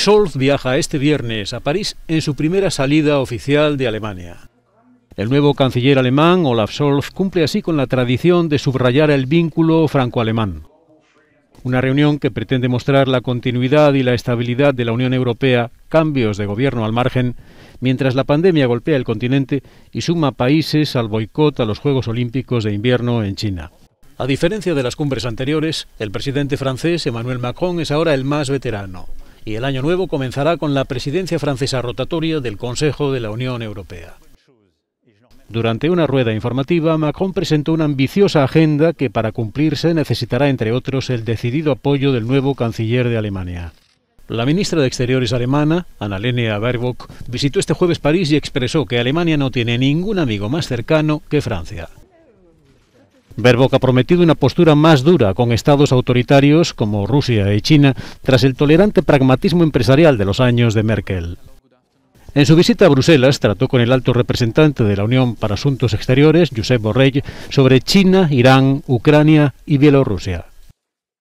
Scholz viaja este viernes a París en su primera salida oficial de Alemania. El nuevo canciller alemán, Olaf Scholz, cumple así con la tradición de subrayar el vínculo franco-alemán. Una reunión que pretende mostrar la continuidad y la estabilidad de la Unión Europea, cambios de gobierno al margen, mientras la pandemia golpea el continente y suma países al boicot a los Juegos Olímpicos de Invierno en China. A diferencia de las cumbres anteriores, el presidente francés Emmanuel Macron es ahora el más veterano y el año nuevo comenzará con la presidencia francesa rotatoria del Consejo de la Unión Europea. Durante una rueda informativa, Macron presentó una ambiciosa agenda que para cumplirse necesitará, entre otros, el decidido apoyo del nuevo canciller de Alemania. La ministra de Exteriores alemana, Annalena Baerbock, visitó este jueves París y expresó que Alemania no tiene ningún amigo más cercano que Francia. Verbo ha prometido una postura más dura con estados autoritarios como Rusia y China tras el tolerante pragmatismo empresarial de los años de Merkel. En su visita a Bruselas trató con el alto representante de la Unión para Asuntos Exteriores, Josep Borrell, sobre China, Irán, Ucrania y Bielorrusia.